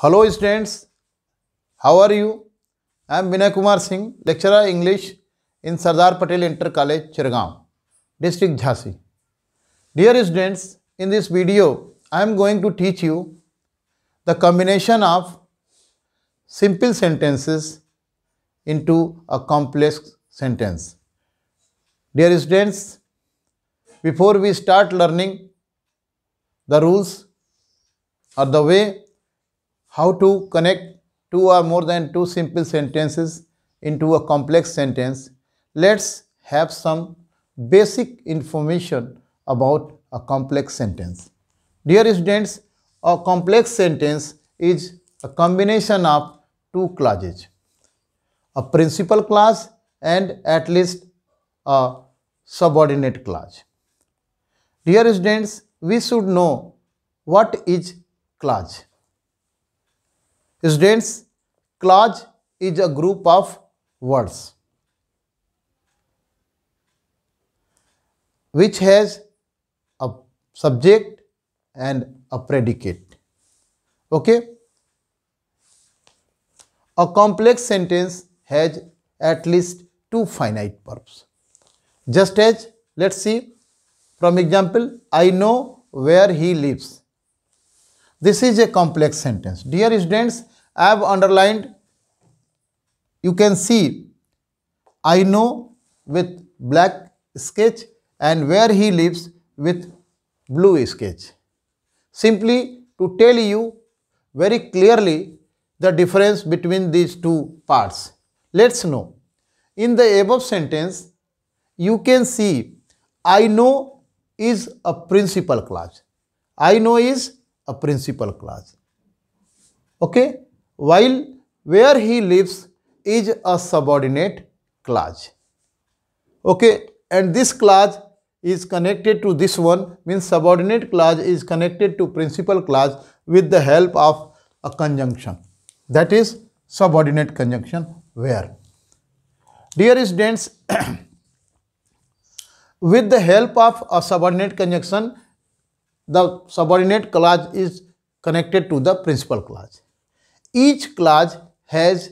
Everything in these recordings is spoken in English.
Hello students, how are you? I am Vinay Kumar Singh, lecturer English in Sardar Patel Inter College, Chirgaon, District Jhansi. Dear students, in this video, I am going to teach you the combination of simple sentences into a complex sentence. Dear students, before we start learning the rules or the way how to connect two or more than two simple sentences into a complex sentence, let's have some basic information about a complex sentence. Dear students, a complex sentence is a combination of two clauses, a principal clause and at least a subordinate clause. Dear students, we should know what is clause. Students, clause is a group of words which has a subject and a predicate. Okay. A complex sentence has at least two finite verbs. Just as, let's see, from example, I know where he lives. This is a complex sentence. Dear students, I have underlined, you can see, I know with black sketch and where he lives with blue sketch. Simply to tell you very clearly the difference between these two parts. Let's know. In the above sentence, you can see I know is a principal clause. I know is a principal clause. Okay while where he lives is a subordinate clause. Okay, and this clause is connected to this one means subordinate clause is connected to principal clause with the help of a conjunction that is subordinate conjunction where. Dear students, with the help of a subordinate conjunction, the subordinate clause is connected to the principal clause each clause has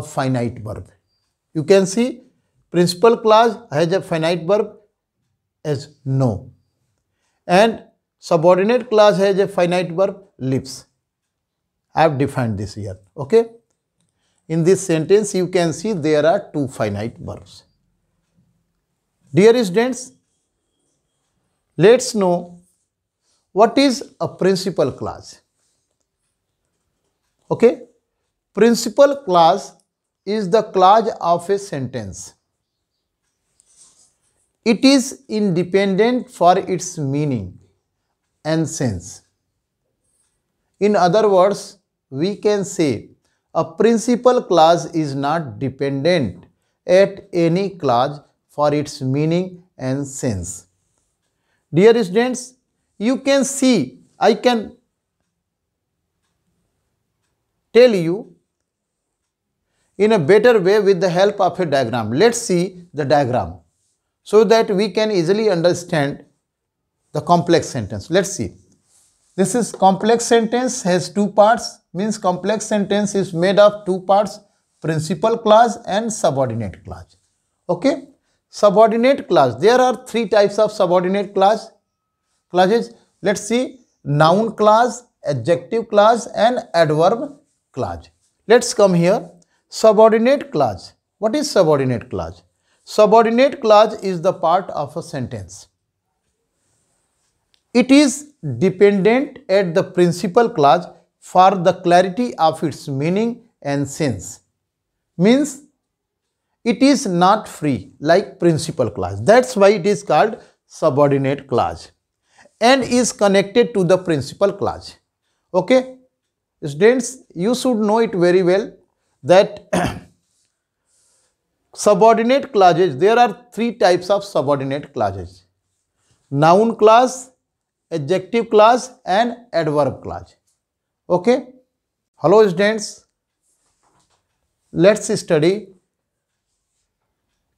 a finite verb. You can see principal clause has a finite verb as no and subordinate clause has a finite verb lives. I have defined this here. Okay. In this sentence you can see there are two finite verbs. Dear students, let's know what is a principal clause. Okay. Principal clause is the clause of a sentence. It is independent for its meaning and sense. In other words, we can say a principal clause is not dependent at any clause for its meaning and sense. Dear students, you can see, I can tell you in a better way with the help of a diagram. Let's see the diagram so that we can easily understand the complex sentence. Let's see. This is complex sentence has two parts means complex sentence is made of two parts principal clause and subordinate clause. Okay. Subordinate clause. There are three types of subordinate clause. Clauses. Let's see noun clause, adjective clause and adverb clause. Let's come here. Subordinate clause. What is subordinate clause? Subordinate clause is the part of a sentence. It is dependent at the principal clause for the clarity of its meaning and sense. Means it is not free like principal clause. That's why it is called subordinate clause and is connected to the principal clause. Okay. Students, you should know it very well that subordinate clauses, there are three types of subordinate clauses. Noun clause, adjective clause and adverb clause. Okay. Hello students, let's study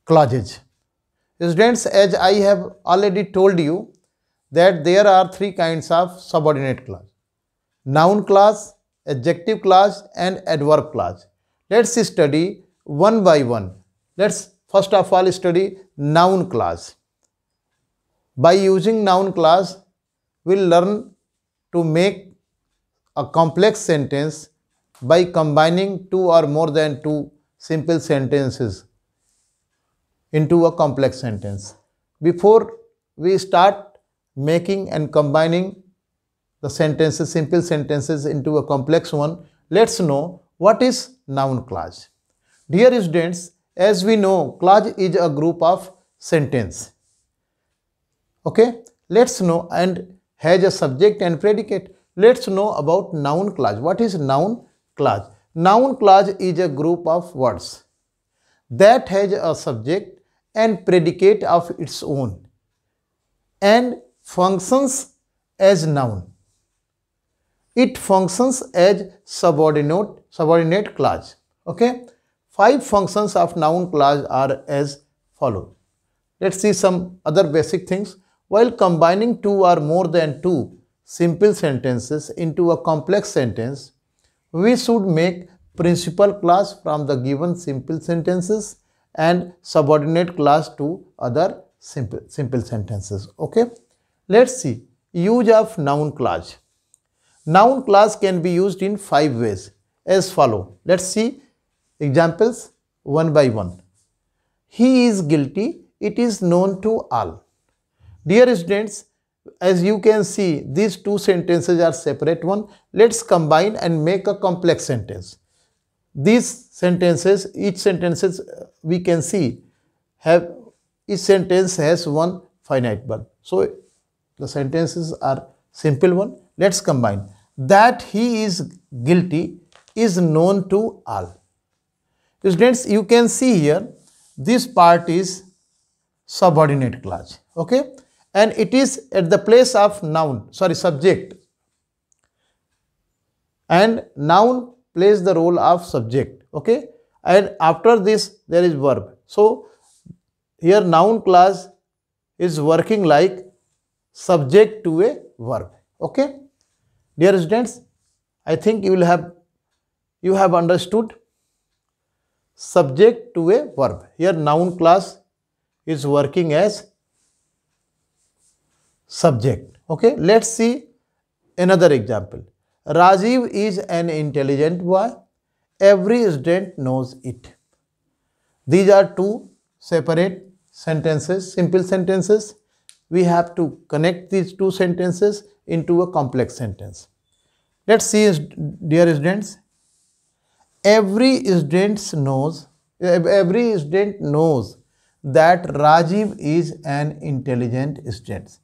clauses. Students, as I have already told you that there are three kinds of subordinate clause. Noun clause, adjective clause and adverb clause. Let's study one by one. Let's first of all study noun clause. By using noun clause, we'll learn to make a complex sentence by combining two or more than two simple sentences into a complex sentence. Before we start making and combining the sentences, simple sentences into a complex one, let's know what is noun clause. Dear students, as we know, clause is a group of sentence. Okay, let's know and has a subject and predicate. Let's know about noun clause. What is noun clause? Noun clause is a group of words that has a subject and predicate of its own and functions as noun. It functions as subordinate, subordinate class. Okay. Five functions of noun class are as follows. Let's see some other basic things. While combining two or more than two simple sentences into a complex sentence, we should make principal class from the given simple sentences and subordinate class to other simple, simple sentences. Okay. Let's see. Use of noun class. Noun class can be used in five ways as follow. Let's see examples one by one. He is guilty. It is known to all. Dear students, as you can see, these two sentences are separate one. Let's combine and make a complex sentence. These sentences, each sentences uh, we can see have, each sentence has one finite verb. So the sentences are simple one Let's combine. That he is guilty is known to all. Students, you can see here, this part is subordinate clause, okay? And it is at the place of noun, sorry, subject. And noun plays the role of subject, okay? And after this, there is verb. So, here noun clause is working like subject to a verb, okay? Dear students, I think you will have you have understood subject to a verb. Here noun class is working as subject. Okay, let's see another example. Rajiv is an intelligent boy. Every student knows it. These are two separate sentences, simple sentences. We have to connect these two sentences into a complex sentence. Let's see, dear students. Every student knows, every student knows that Rajiv is an intelligent student.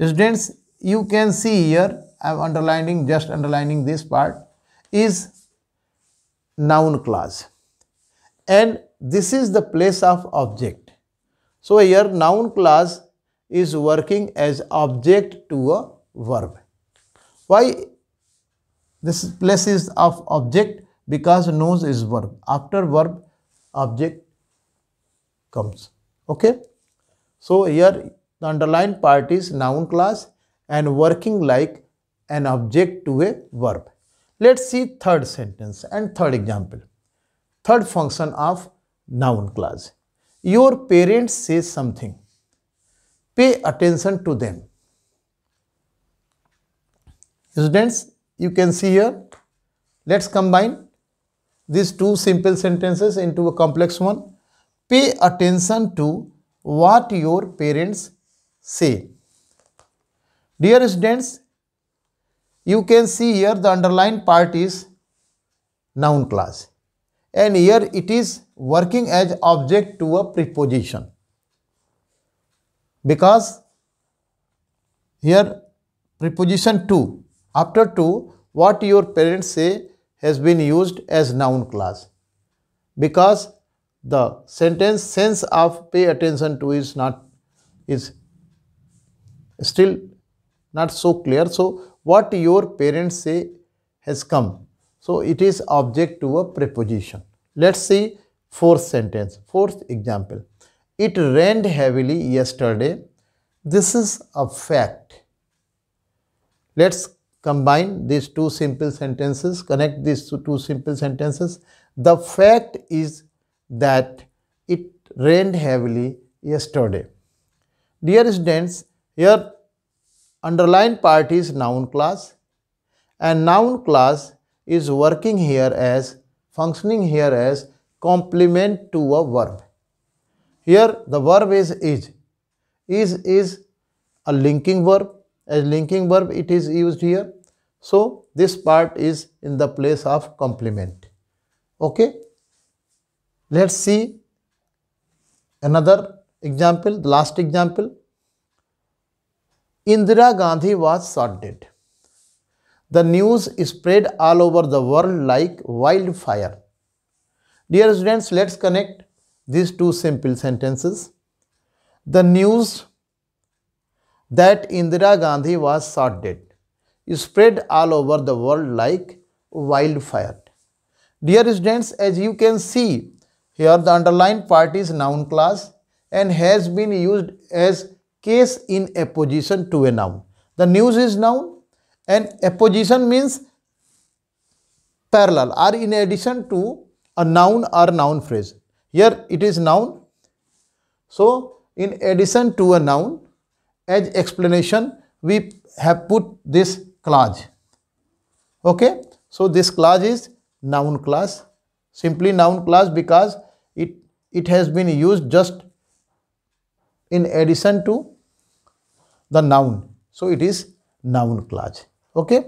Students, you can see here, I am underlining, just underlining this part, is noun clause. And this is the place of object. So here noun clause is working as object to a verb. Why this place is of object? Because nose is verb. After verb, object comes. Okay. So here the underlined part is noun class and working like an object to a verb. Let's see third sentence and third example. Third function of noun class. Your parents say something. Pay attention to them. Students, you can see here, let's combine these two simple sentences into a complex one. Pay attention to what your parents say. Dear students, you can see here the underlined part is noun class and here it is working as object to a preposition because here preposition to after 2, what your parents say has been used as noun clause because the sentence sense of pay attention to is not is still not so clear. So, what your parents say has come. So, it is object to a preposition. Let's see fourth sentence, fourth example. It rained heavily yesterday. This is a fact. Let's combine these two simple sentences, connect these two simple sentences. The fact is that it rained heavily yesterday. Dear students, here underlined part is noun class and noun class is working here as, functioning here as complement to a verb. Here the verb is is. Is is a linking verb as linking verb it is used here. So, this part is in the place of complement. Okay. Let us see another example, the last example. Indira Gandhi was shot dead. The news spread all over the world like wildfire. Dear students, let's connect these two simple sentences. The news that Indira Gandhi was shot dead spread all over the world like wildfire. Dear students, as you can see, here the underlined part is noun class and has been used as case in apposition to a noun. The news is noun and apposition means parallel or in addition to a noun or noun phrase. Here it is noun. So, in addition to a noun, as explanation we have put this clause okay so this clause is noun clause simply noun clause because it it has been used just in addition to the noun so it is noun clause okay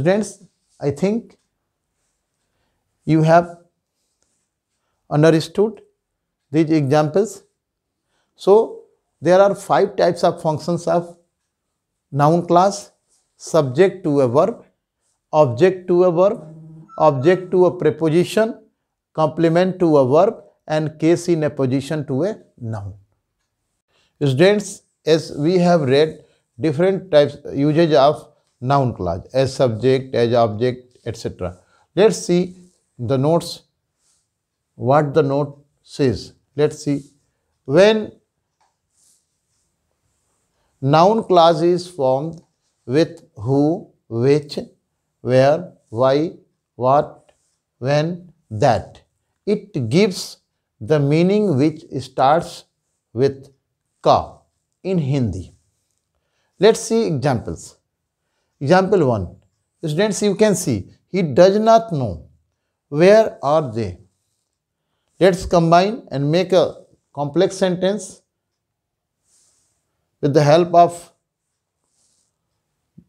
students i think you have understood these examples so there are five types of functions of noun class, subject to a verb, object to a verb, object to a preposition, complement to a verb and case in a position to a noun. Students, as we have read different types usage of noun class as subject, as object, etc. Let's see the notes, what the note says. Let's see. When Noun class is formed with who, which, where, why, what, when, that. It gives the meaning which starts with ka in Hindi. Let's see examples. Example 1. Students, you can see he does not know. Where are they? Let's combine and make a complex sentence with the help of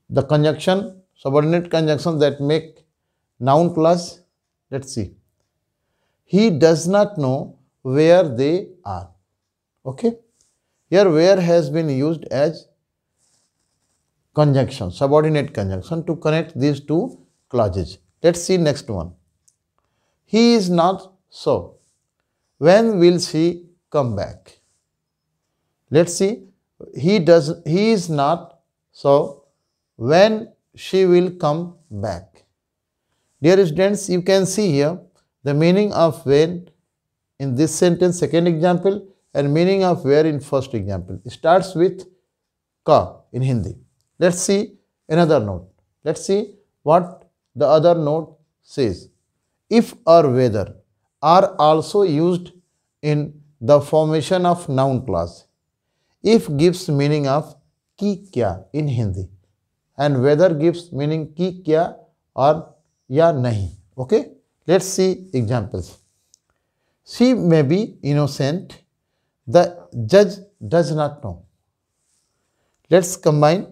the conjunction, subordinate conjunction that make noun plus. Let's see. He does not know where they are. Okay. Here where has been used as conjunction, subordinate conjunction to connect these two clauses. Let's see next one. He is not so. When will she come back? Let's see he does he is not so when she will come back dear students you can see here the meaning of when in this sentence second example and meaning of where in first example it starts with ka in hindi let's see another note let's see what the other note says if or whether are also used in the formation of noun class if gives meaning of ki kya in Hindi and whether gives meaning ki kya or ya nahi. Okay, let's see examples. She may be innocent, the judge does not know. Let's combine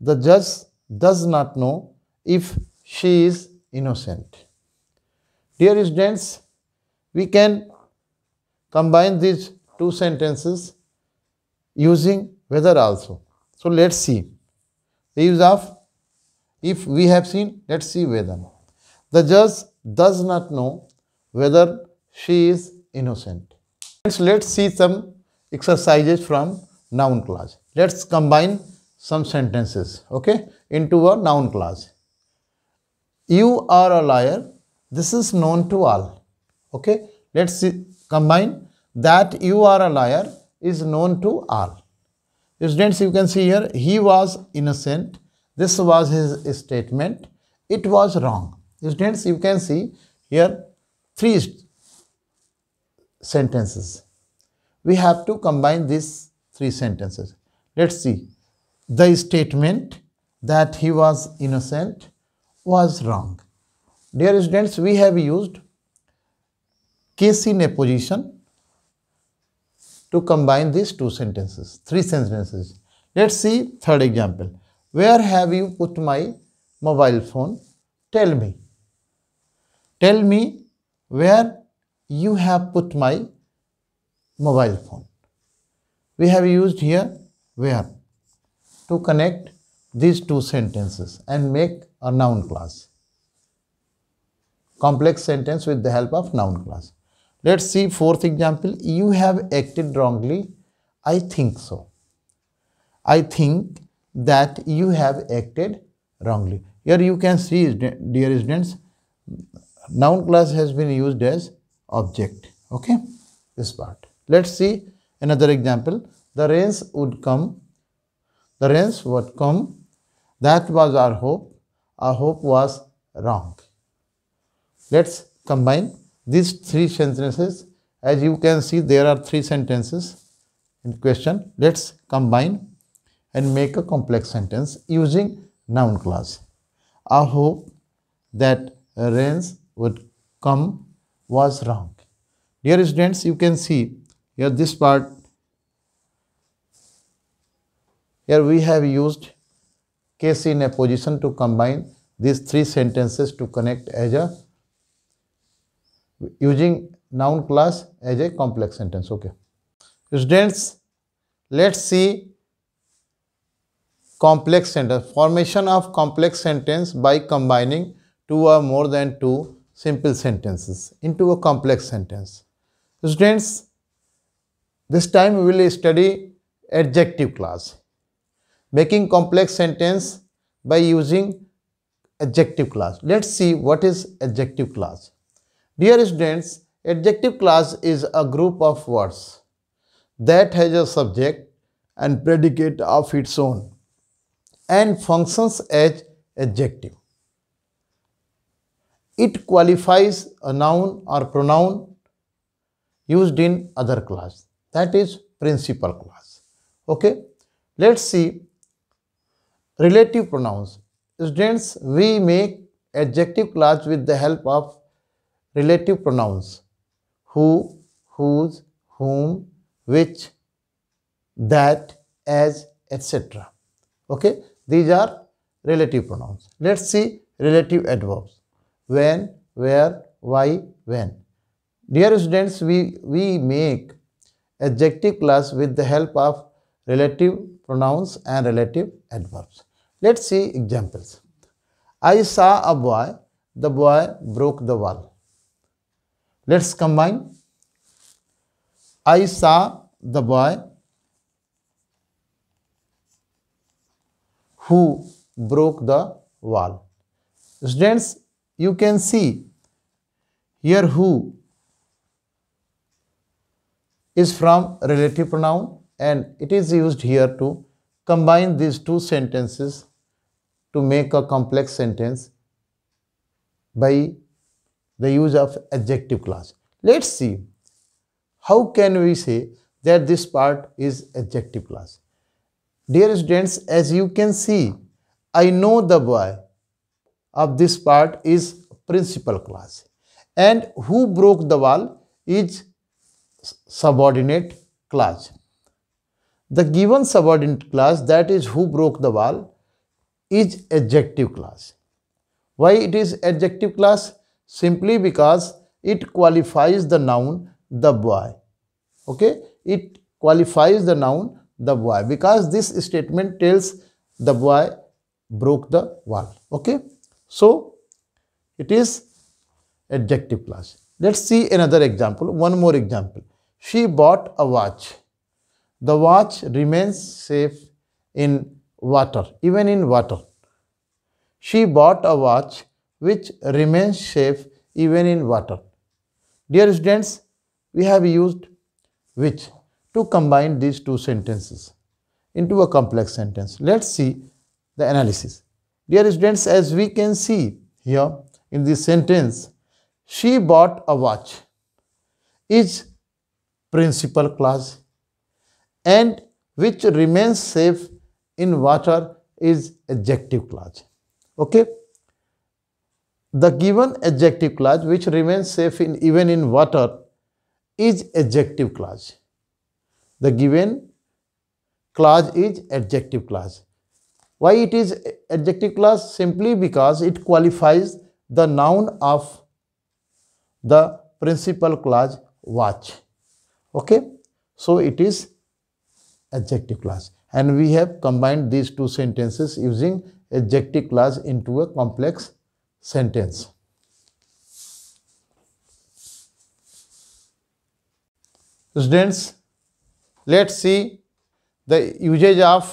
the judge does not know if she is innocent. Dear students, we can combine these two sentences using weather also. So let's see the use of if we have seen, let's see whether. The judge does not know whether she is innocent. So let's see some exercises from noun clause. Let's combine some sentences, okay, into a noun clause. You are a liar. This is known to all, okay. Let's see, combine that you are a liar is known to all. Students, you can see here, he was innocent. This was his statement. It was wrong. Students, you can see here three sentences. We have to combine these three sentences. Let's see. The statement that he was innocent was wrong. Dear students, we have used case in a position to combine these two sentences, three sentences. Let's see third example. Where have you put my mobile phone? Tell me. Tell me where you have put my mobile phone. We have used here where to connect these two sentences and make a noun class. Complex sentence with the help of noun class. Let's see fourth example. You have acted wrongly. I think so. I think that you have acted wrongly. Here you can see, dear students, noun class has been used as object. Okay, this part. Let's see another example. The rains would come. The rains would come. That was our hope. Our hope was wrong. Let's combine these three sentences as you can see there are three sentences in question let's combine and make a complex sentence using noun clause I hope that rains would come was wrong dear students you can see here this part here we have used case in a position to combine these three sentences to connect as a using noun class as a complex sentence. Okay. Students, let's see complex sentence. Formation of complex sentence by combining two or more than two simple sentences into a complex sentence. Students, this time we will study adjective class. Making complex sentence by using adjective class. Let's see what is adjective class. Dear students, adjective class is a group of words that has a subject and predicate of its own and functions as adjective. It qualifies a noun or pronoun used in other class that is principal class. Okay, let's see relative pronouns. Students, we make adjective class with the help of relative pronouns who, whose, whom, which, that, as, etc. Okay, these are relative pronouns. Let's see relative adverbs. When, where, why, when. Dear students, we, we make adjective class with the help of relative pronouns and relative adverbs. Let's see examples. I saw a boy. The boy broke the wall. Let's combine. I saw the boy who broke the wall. Students, you can see here who is from relative pronoun and it is used here to combine these two sentences to make a complex sentence by the use of adjective class. Let's see how can we say that this part is adjective class. Dear students, as you can see, I know the boy of this part is principal class and who broke the wall is subordinate class. The given subordinate class that is who broke the wall is adjective class. Why it is adjective class? simply because it qualifies the noun the boy. Okay, it qualifies the noun the boy because this statement tells the boy broke the wall. Okay, so it is adjective class. Let's see another example, one more example. She bought a watch. The watch remains safe in water, even in water. She bought a watch which remains safe even in water. Dear students, we have used which to combine these two sentences into a complex sentence. Let's see the analysis. Dear students, as we can see here in this sentence, she bought a watch, is principal clause, and which remains safe in water is adjective clause. Okay. The given adjective clause which remains safe in even in water is adjective clause. The given clause is adjective clause. Why it is adjective clause? Simply because it qualifies the noun of the principal clause watch. Okay. So it is adjective clause. And we have combined these two sentences using adjective clause into a complex sentence. Students, let's see the usage of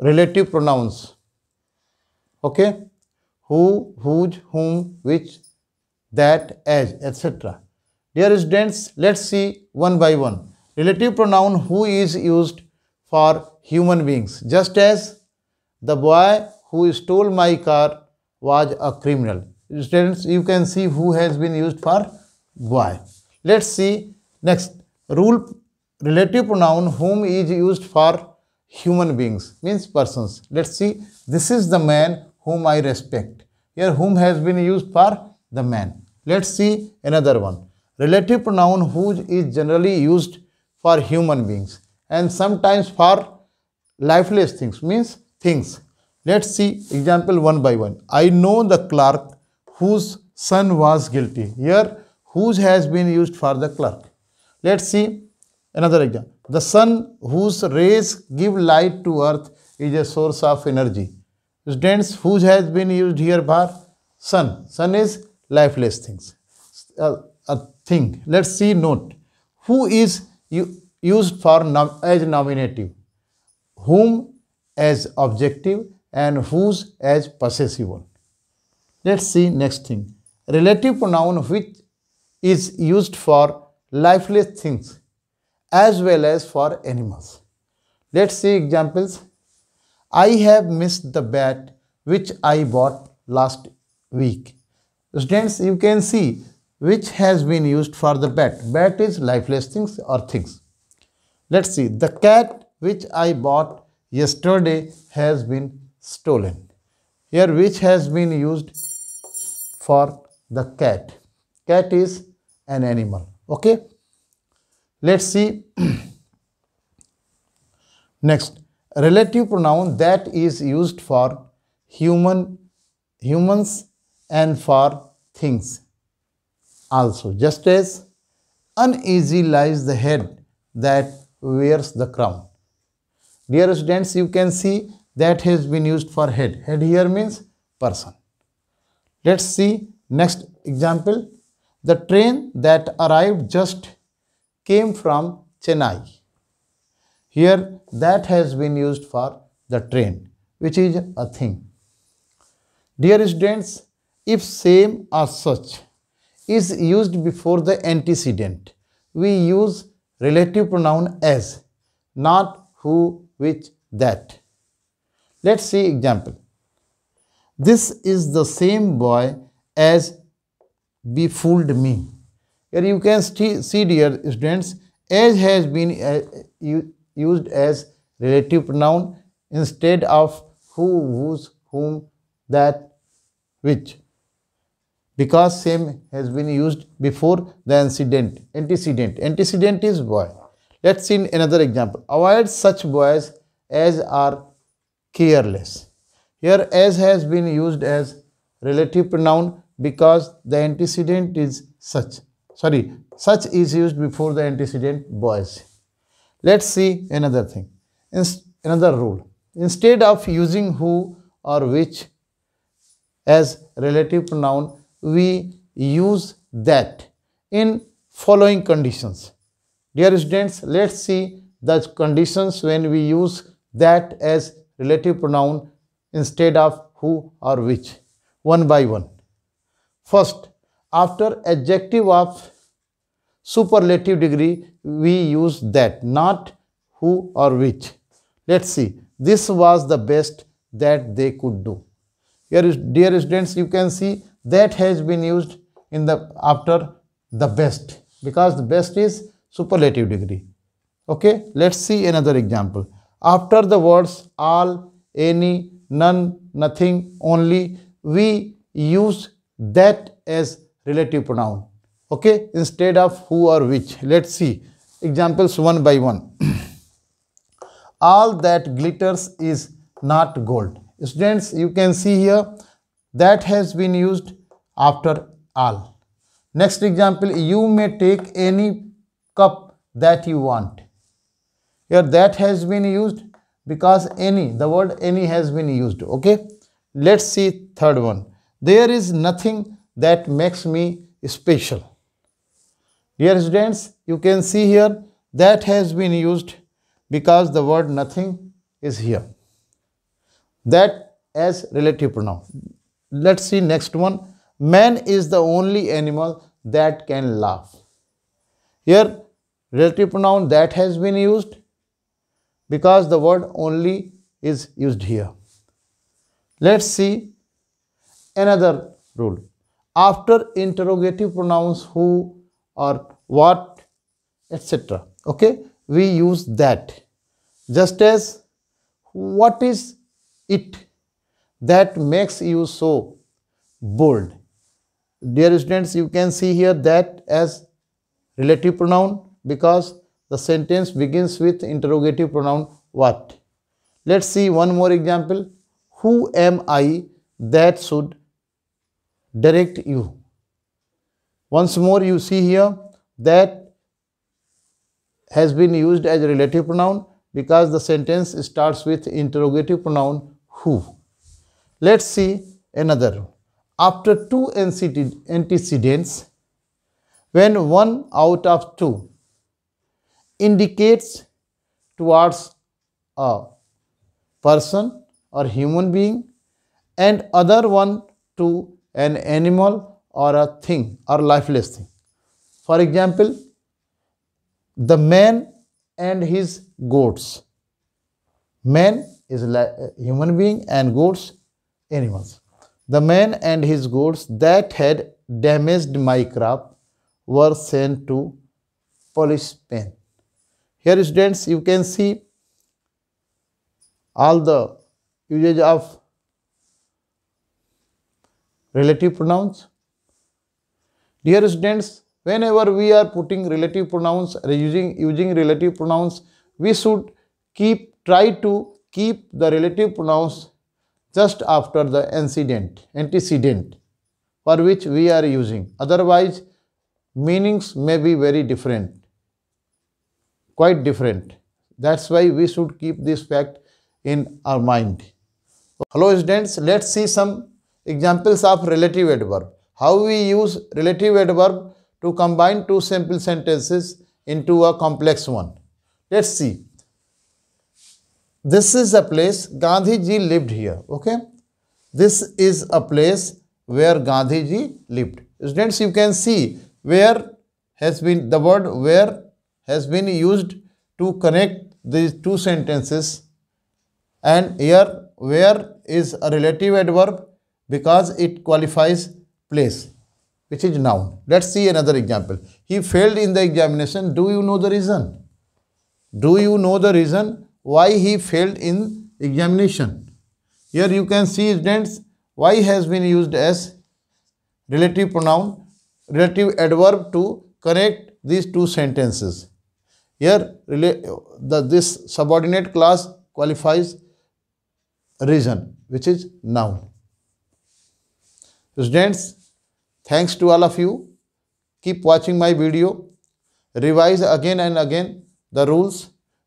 relative pronouns. Okay, who, whose, whom, which, that, as, etc. Dear students, let's see one by one. Relative pronoun who is used for human beings, just as the boy who stole my car was a criminal. Students, you can see who has been used for why. Let's see next rule relative pronoun whom is used for human beings means persons. Let's see this is the man whom I respect. Here whom has been used for the man. Let's see another one. Relative pronoun who is generally used for human beings and sometimes for lifeless things means things Let's see example one by one. I know the clerk whose son was guilty. Here, whose has been used for the clerk. Let's see another example. The sun whose rays give light to earth is a source of energy. Students, whose has been used here for? Sun. Sun is lifeless things. a thing. Let's see note. Who is used for nom as nominative? Whom as objective and whose as possessive one. Let's see next thing. Relative pronoun which is used for lifeless things as well as for animals. Let's see examples. I have missed the bat which I bought last week. Students, you can see which has been used for the bat. Bat is lifeless things or things. Let's see. The cat which I bought yesterday has been stolen. Here which has been used for the cat. Cat is an animal. Okay. Let's see. Next, relative pronoun that is used for human, humans and for things also. Just as uneasy lies the head that wears the crown. Dear students, you can see that has been used for head. Head here means person. Let's see next example. The train that arrived just came from Chennai. Here that has been used for the train which is a thing. Dear students, if same or such is used before the antecedent, we use relative pronoun as, not who, which, that. Let's see example. This is the same boy as befooled me. Here you can see dear students, as has been uh, used as relative pronoun instead of who, whose, whom, that, which. Because same has been used before the incident, antecedent. Antecedent is boy. Let's see another example. Avoid such boys as are careless. Here as has been used as relative pronoun because the antecedent is such. Sorry, such is used before the antecedent boys. Let's see another thing. another rule. Instead of using who or which as relative pronoun, we use that in following conditions. Dear students, let's see the conditions when we use that as relative pronoun instead of who or which, one by one. First, after adjective of superlative degree, we use that, not who or which. Let's see, this was the best that they could do. Here, is, dear students, you can see that has been used in the after the best because the best is superlative degree. Okay, let's see another example. After the words all, any, none, nothing, only, we use that as relative pronoun. Okay, instead of who or which. Let's see examples one by one. all that glitters is not gold. Students, you can see here that has been used after all. Next example, you may take any cup that you want here that has been used because any the word any has been used okay let's see third one there is nothing that makes me special dear students you can see here that has been used because the word nothing is here that as relative pronoun let's see next one man is the only animal that can laugh here relative pronoun that has been used because the word only is used here. Let's see another rule. After interrogative pronouns who or what etc. Okay, we use that. Just as what is it that makes you so bold. Dear students, you can see here that as relative pronoun because the sentence begins with interrogative pronoun what. Let's see one more example. Who am I that should direct you? Once more you see here that has been used as relative pronoun because the sentence starts with interrogative pronoun who. Let's see another. After two antecedents, when one out of two indicates towards a person or human being and other one to an animal or a thing or lifeless thing. For example, the man and his goats. Man is human being and goats animals. The man and his goats that had damaged my crop were sent to police pen. Here students you can see all the usage of relative pronouns. Dear students, whenever we are putting relative pronouns using, using relative pronouns, we should keep try to keep the relative pronouns just after the antecedent, antecedent for which we are using. Otherwise, meanings may be very different quite different. That's why we should keep this fact in our mind. Hello students, let's see some examples of relative adverb. How we use relative adverb to combine two simple sentences into a complex one. Let's see. This is a place Gandhi ji lived here. Okay. This is a place where Gandhi ji lived. Students, you can see where has been the word where has been used to connect these two sentences and here where is a relative adverb because it qualifies place which is noun. Let's see another example. He failed in the examination. Do you know the reason? Do you know the reason why he failed in examination? Here you can see students why has been used as relative pronoun, relative adverb to connect these two sentences. Here, the, this subordinate class qualifies reason, which is noun. Students, thanks to all of you. Keep watching my video. Revise again and again the rules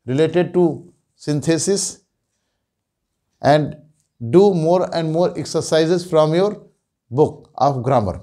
related to synthesis and do more and more exercises from your book of grammar.